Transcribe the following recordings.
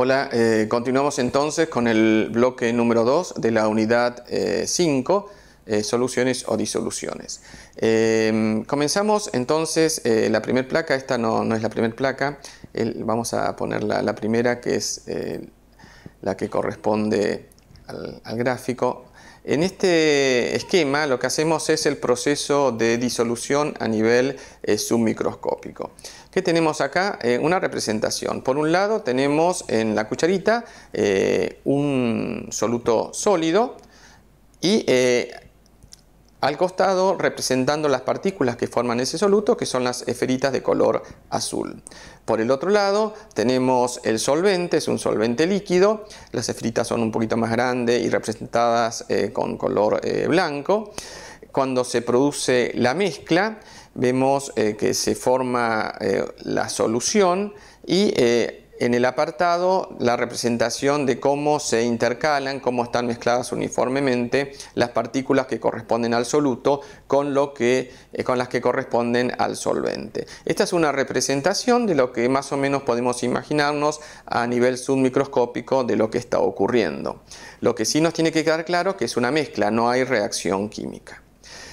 Hola, eh, continuamos entonces con el bloque número 2 de la unidad 5, eh, eh, soluciones o disoluciones. comenzamos entonces la primera placa, esta no, no es la primera placa, vamos a poner la, primera que es la que corresponde al gráfico, en este esquema lo que hacemos es el proceso de disolución a nivel eh, submicroscópico. ¿Qué tenemos acá? Eh, una representación. Por un lado tenemos en la cucharita eh, un soluto sólido y al costado representando las partículas que forman ese soluto, que son las esferitas de color azul. Por el otro lado tenemos el solvente, es un solvente líquido, las esferitas son un poquito más grandes y representadas eh, con color eh, blanco. Cuando se produce la mezcla vemos eh, que se forma la solución y en el apartado la representación de cómo se intercalan, cómo están mezcladas uniformemente las partículas que corresponden al soluto con, lo que, eh, con las que corresponden al solvente. Esta es una representación de lo que más o menos podemos imaginarnos a nivel submicroscópico de lo que está ocurriendo. Lo que sí nos tiene que quedar claro es que es una mezcla, no hay reacción química.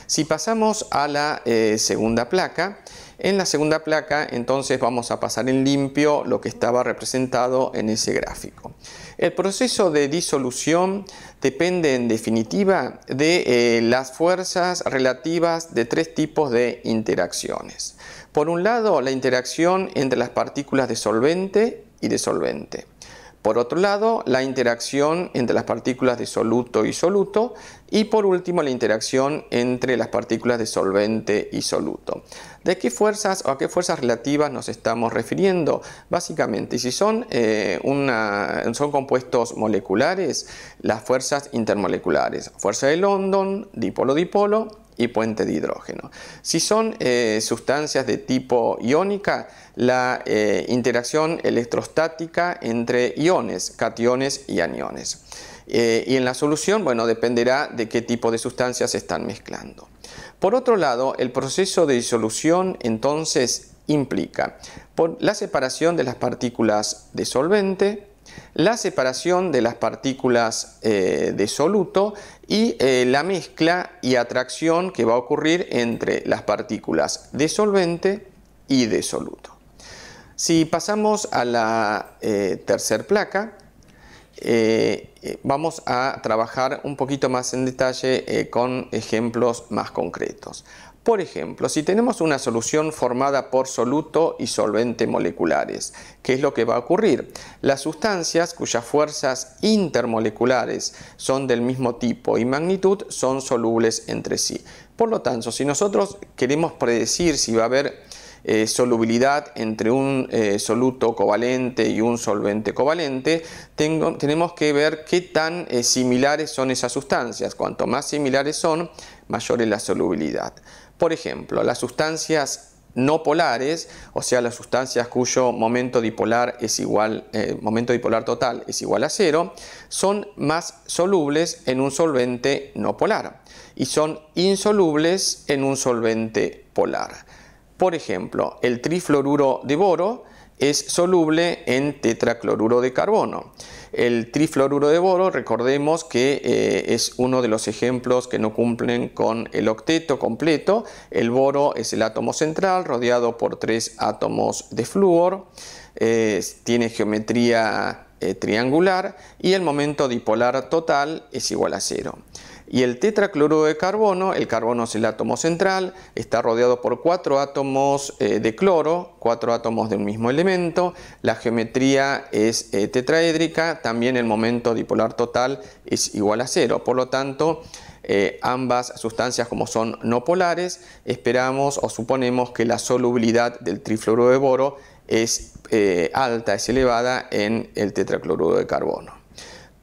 Si pasamos a la eh, segunda placa, en la segunda placa entonces vamos a pasar en limpio lo que estaba representado en ese gráfico. El proceso de disolución depende en definitiva de eh, las fuerzas relativas de tres tipos de interacciones. Por un lado, la interacción entre las partículas de solvente y de solvente. Por otro lado, la interacción entre las partículas de soluto y soluto. Y por último, la interacción entre las partículas de solvente y soluto. ¿De qué fuerzas o a qué fuerzas relativas nos estamos refiriendo? Básicamente, si son, eh, son compuestos moleculares, las fuerzas intermoleculares. Fuerza de London, dipolo-dipolo y puente de hidrógeno. Si son eh, sustancias de tipo iónica, la eh, interacción electrostática entre iones, cationes y aniones. Eh, y en la solución, bueno, dependerá de qué tipo de sustancias se están mezclando. Por otro lado, el proceso de disolución entonces implica la separación de las partículas de solvente, la separación de las partículas eh, de soluto y eh, la mezcla y atracción que va a ocurrir entre las partículas de solvente y de soluto. Si pasamos a la eh, tercer placa, vamos a trabajar un poquito más en detalle con ejemplos más concretos. Por ejemplo, si tenemos una solución formada por soluto y solvente moleculares, ¿qué es lo que va a ocurrir? Las sustancias cuyas fuerzas intermoleculares son del mismo tipo y magnitud son solubles entre sí. Por lo tanto, si nosotros queremos predecir si va a haber eh, solubilidad entre un eh, soluto covalente y un solvente covalente, tenemos que ver qué tan eh, similares son esas sustancias. Cuanto más similares son, mayor es la solubilidad. Por ejemplo, las sustancias no polares, o sea, las sustancias cuyo momento dipolar es igual, eh, momento dipolar total es igual a cero, son más solubles en un solvente no polar y son insolubles en un solvente polar. Por ejemplo, el trifluoruro de boro es soluble en tetracloruro de carbono. El trifluoruro de boro, recordemos que eh, es uno de los ejemplos que no cumplen con el octeto completo. El boro es el átomo central rodeado por tres átomos de flúor. Eh, tiene geometría eh, triangular y el momento dipolar total es igual a cero. Y el tetracloruro de carbono, el carbono es el átomo central, está rodeado por cuatro átomos eh, de cloro, cuatro átomos del mismo elemento, la geometría es eh, tetraédrica, también el momento dipolar total es igual a cero, por lo tanto ambas sustancias como son no polares, esperamos o suponemos que la solubilidad del trifluoruro de boro es eh, alta, es elevada en el tetracloruro de carbono.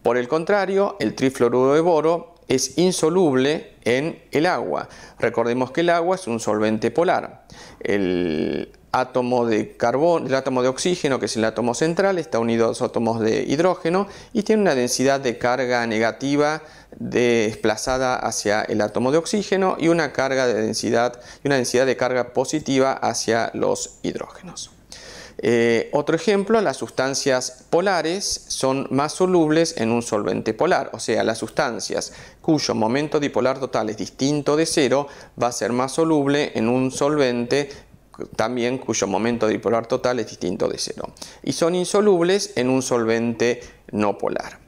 Por el contrario, el trifluoruro de boro es insoluble en el agua. Recordemos que el agua es un solvente polar. El átomo de carbono, el átomo de oxígeno, que es el átomo central, está unido a dos átomos de hidrógeno y tiene una densidad de carga negativa desplazada hacia el átomo de oxígeno y una carga de densidad y una densidad de carga positiva hacia los hidrógenos. Eh, otro ejemplo, las sustancias polares son más solubles en un solvente polar, o sea, las sustancias cuyo momento dipolar total es distinto de cero va a ser más soluble en un solvente también cuyo momento dipolar total es distinto de cero. Y son insolubles en un solvente no polar.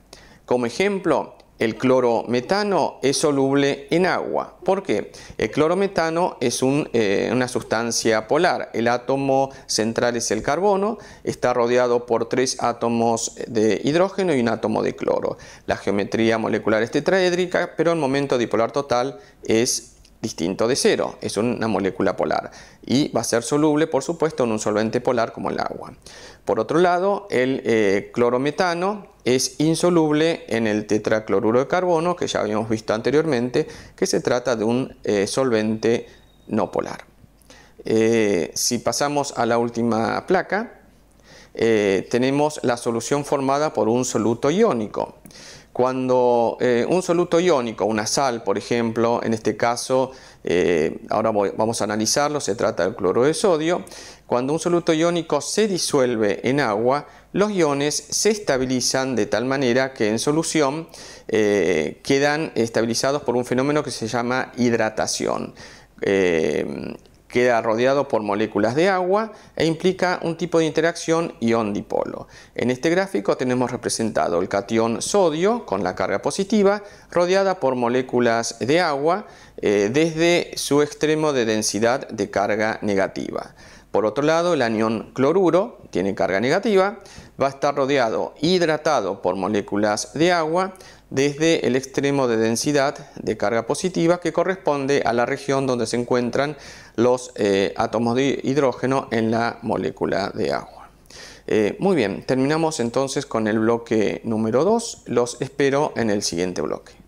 Como ejemplo, el clorometano es soluble en agua. ¿Por qué? El clorometano es eh, una sustancia polar. El átomo central es el carbono, está rodeado por tres átomos de hidrógeno y un átomo de cloro. La geometría molecular es tetraédrica, pero el momento dipolar total es distinto de cero, es una molécula polar y va a ser soluble por supuesto en un solvente polar como el agua. Por otro lado, el eh, clorometano es insoluble en el tetracloruro de carbono que ya habíamos visto anteriormente, que se trata de un eh, solvente no polar. Eh, si pasamos a la última placa, tenemos la solución formada por un soluto iónico. Cuando eh, un soluto iónico, una sal, por ejemplo, en este caso, eh, ahora vamos a analizarlo, se trata del cloro de sodio, cuando un soluto iónico se disuelve en agua, los iones se estabilizan de tal manera que en solución eh, quedan estabilizados por un fenómeno que se llama hidratación queda rodeado por moléculas de agua e implica un tipo de interacción ion-dipolo. En este gráfico tenemos representado el cation sodio con la carga positiva rodeada por moléculas de agua eh, desde su extremo de densidad de carga negativa. Por otro lado, el anión cloruro tiene carga negativa, va a estar rodeado, hidratado por moléculas de agua desde el extremo de densidad de carga positiva que corresponde a la región donde se encuentran los eh, átomos de hidrógeno en la molécula de agua. Eh, muy bien, terminamos entonces con el bloque número 2, los espero en el siguiente bloque.